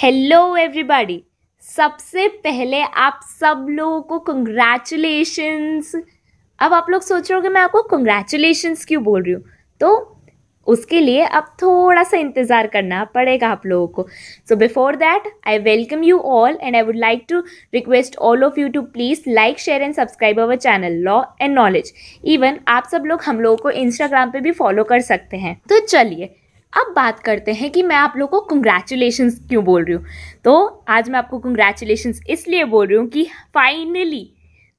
Hello everybody सबसे पहले आप सब लोगों को कंग्रेचुलेशन्स अब आप लोग सोच रहे हो कि मैं आपको कंग्रेचुलेशन्स क्यों बोल रही हूँ तो उसके लिए अब थोड़ा सा इंतज़ार करना पड़ेगा आप लोगों को so before that I welcome you all and I would like to request all of you to please like share and subscribe our channel law and knowledge even आप सब लोग हम लोगों को इंस्टाग्राम पे भी फॉलो कर सकते हैं तो चलिए अब बात करते हैं कि मैं आप लोग को कंग्रेचुलेशन क्यों बोल रही हूँ तो आज मैं आपको कंग्रेचुलेशन इसलिए बोल रही हूँ कि finally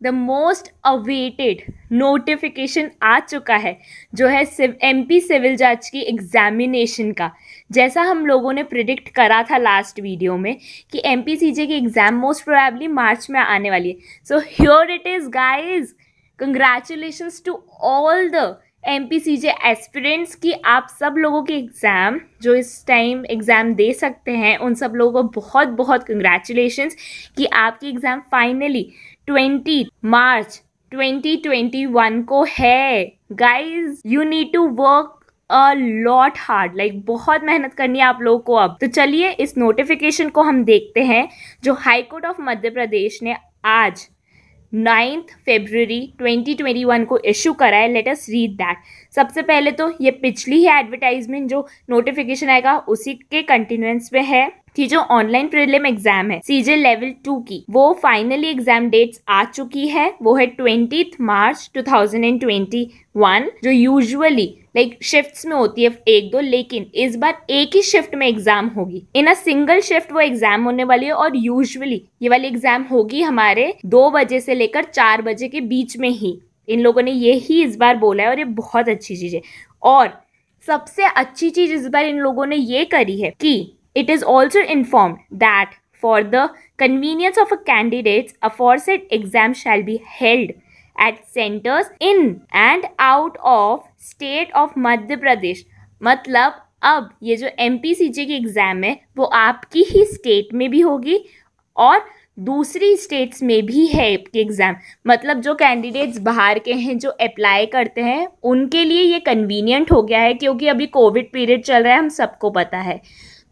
the most awaited notification आ चुका है जो है एम पी सिविल जज की एग्जामिनेशन का जैसा हम लोगों ने प्रिडिक्ट करा था लास्ट वीडियो में कि एम पी सी जे की एग्ज़ाम मोस्ट प्रोबेबली मार्च में आने वाली है so here it is guys congratulations to all the M P C J aspirants की आप सब लोगों के एग्ज़ाम जो इस टाइम एग्ज़ाम दे सकते हैं उन सब लोगों को बहुत बहुत कंग्रेचुलेशंस कि आपकी एग्ज़ाम फाइनली 20 मार्च 2021 को है guys you need to work a lot hard like बहुत मेहनत करनी है आप लोगों को अब तो चलिए इस नोटिफिकेशन को हम देखते हैं जो हाईकोर्ट ऑफ मध्य प्रदेश ने आज नाइन्थ फेब्रवरी 2021 को इशू करा है लेट अस रीड दैट सबसे पहले तो ये पिछली ही एडवर्टाइजमेंट जो नोटिफिकेशन आएगा उसी के कंटिन्यूंस में है कि जो ऑनलाइन प्रिलिम एग्जाम है सीजे लेवल टू की वो फाइनली एग्जाम डेट्स आ चुकी है वो है ट्वेंटी मार्च 2021 जो यूजुअली लाइक शिफ्ट्स में होती है एक दो लेकिन इस बार एक ही शिफ्ट में एग्जाम होगी इन अ सिंगल शिफ्ट वो एग्जाम होने वाली है और यूजुअली ये वाली एग्जाम होगी हमारे दो बजे से लेकर चार बजे के बीच में ही इन लोगों ने ये ही इस बार बोला है और ये बहुत अच्छी चीज़ है और सबसे अच्छी चीज़ इस बार इन लोगों ने ये करी है कि it is also inform that for the convenience of candidate candidates aforesaid exam shall be held at centres in and out of state of Madhya Pradesh मतलब अब ये जो एम पी सी की एग्ज़ाम है वो आपकी ही स्टेट में भी होगी और दूसरी स्टेट्स में भी है आपकी एग्ज़ाम मतलब जो कैंडिडेट्स बाहर के हैं जो अप्लाई करते हैं उनके लिए ये कन्वीनियंट हो गया है क्योंकि अभी कोविड पीरियड चल रहा है हम सबको पता है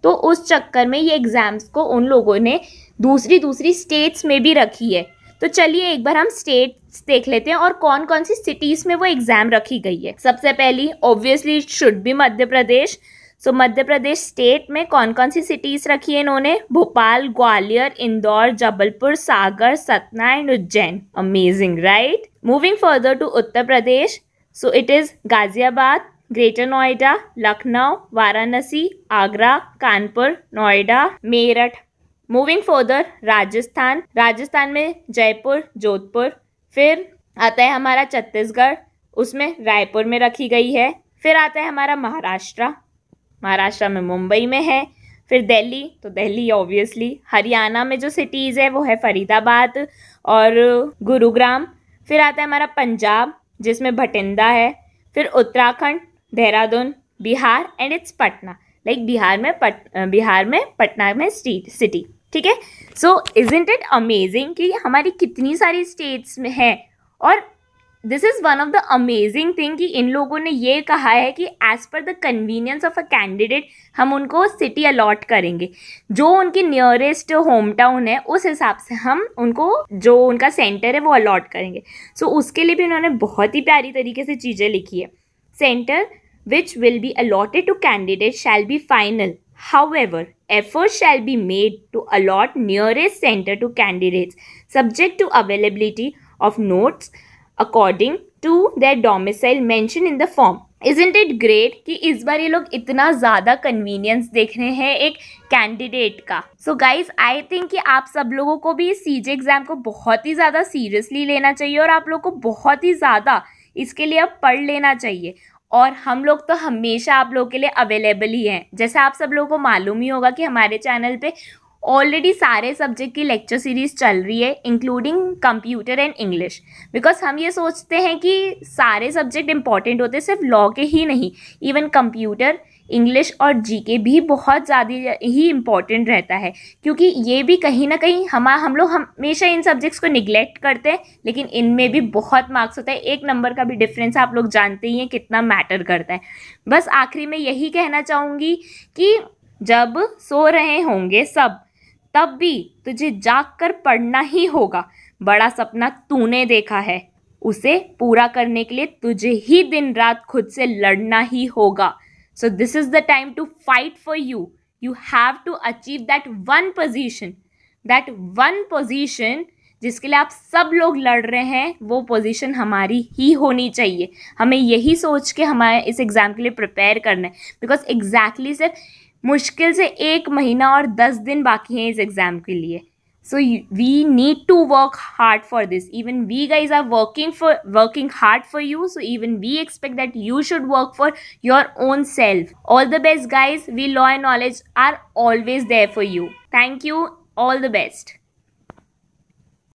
तो उस चक्कर में ये एग्ज़ाम्स को उन लोगों ने दूसरी दूसरी स्टेट्स में भी रखी है तो चलिए एक बार हम स्टेट देख लेते हैं और कौन कौन सी सिटीज़ में वो एग्ज़ाम रखी गई है सबसे पहली obviously should be Madhya Pradesh so so, Madhya Pradesh state में कौन कौन सी सिटीज़ रखी है इन्होंने Bhopal Gwalior Indore Jabalpur Sagar Satna and Ujjain amazing right moving further to Uttar Pradesh so it is Ghaziabad Greater Noida Lucknow Varanasi Agra Kanpur Noida Meerut moving further Rajasthan Rajasthan में जयपुर जोधपुर फिर आता है हमारा छत्तीसगढ़ उसमें रायपुर में रखी गई है फिर आता है हमारा महाराष्ट्र महाराष्ट्र में मुंबई में है फिर दिल्ली तो दिल्ली ऑब्वियसली हरियाणा में जो सिटीज़ है वो है फरीदाबाद और गुरुग्राम फिर आता है हमारा पंजाब जिसमें भटिंदा है फिर Uttarakhand Dehradun Bihar and it's Patna like Bihar में पट बिहार में पटना में स्ट्रीट सिटी ठीक है so isn't it amazing कि हमारी कितनी सारी स्टेट्स में है और this is one of the amazing thing कि इन लोगों ने ये कहा है कि as per the convenience of a candidate हम उनको सिटी अलॉट करेंगे जो उनकी नियरेस्ट होम टाउन है उस हिसाब से हम उनको जो उनका सेंटर है वो अलॉट करेंगे सो so, उसके लिए भी उन्होंने बहुत ही प्यारी तरीके से चीज़ें लिखी है centre which will be allotted to candidate shall be final however efforts shall be made to allot nearest center to candidates subject to availability of notes according to their domicile mentioned in the form isn't it great कि इस बार ये लोग इतना ज़्यादा convenience देख रहे हैं एक कैंडिडेट का सो गाइज आई थिंक कि आप सब लोगों को भी सी जे एग्ज़ाम को बहुत ही ज़्यादा सीरियसली लेना चाहिए और आप लोग को बहुत ही ज़्यादा इसके लिए अब पढ़ लेना चाहिए और हम लोग तो हमेशा आप लोगों के लिए अवेलेबल ही हैं जैसे आप सब लोगों को मालूम ही होगा कि हमारे चैनल पे ऑलरेडी सारे सब्जेक्ट की लेक्चर सीरीज़ चल रही है including computer and English because हम ये सोचते हैं कि सारे सब्जेक्ट इंपॉर्टेंट होते सिर्फ लॉ के ही नहीं इवन कंप्यूटर इंग्लिश और जीके भी बहुत ज़्यादा ही इम्पॉर्टेंट रहता है क्योंकि ये भी कहीं ना कहीं हम हम लोग हमेशा इन सब्जेक्ट्स को निगलेक्ट करते हैं लेकिन इनमें भी बहुत मार्क्स होता है एक नंबर का भी डिफरेंस आप लोग जानते ही हैं कितना मैटर करता है बस आखिरी में यही कहना चाहूँगी कि जब सो रहे होंगे सब तब भी तुझे जाग कर पढ़ना ही होगा बड़ा सपना तूने देखा है उसे पूरा करने के लिए तुझे ही दिन रात खुद से लड़ना ही होगा So this is the time to fight for you. You have to achieve that one position. That one position जिसके लिए आप सब लोग लड़ रहे हैं वो पोजीशन हमारी ही होनी चाहिए हमें यही सोच के हमारे इस एग्ज़ाम के लिए प्रिपेयर करना है बिकॉज एग्जैक्टली exactly सिर्फ मुश्किल से एक महीना और दस दिन बाकी हैं इस एग्ज़ाम के लिए so you, we need to work hard for this even we guys are working for working hard for you so even we expect that you should work for your own self all the best guys we law and knowledge are always there for you thank you all the best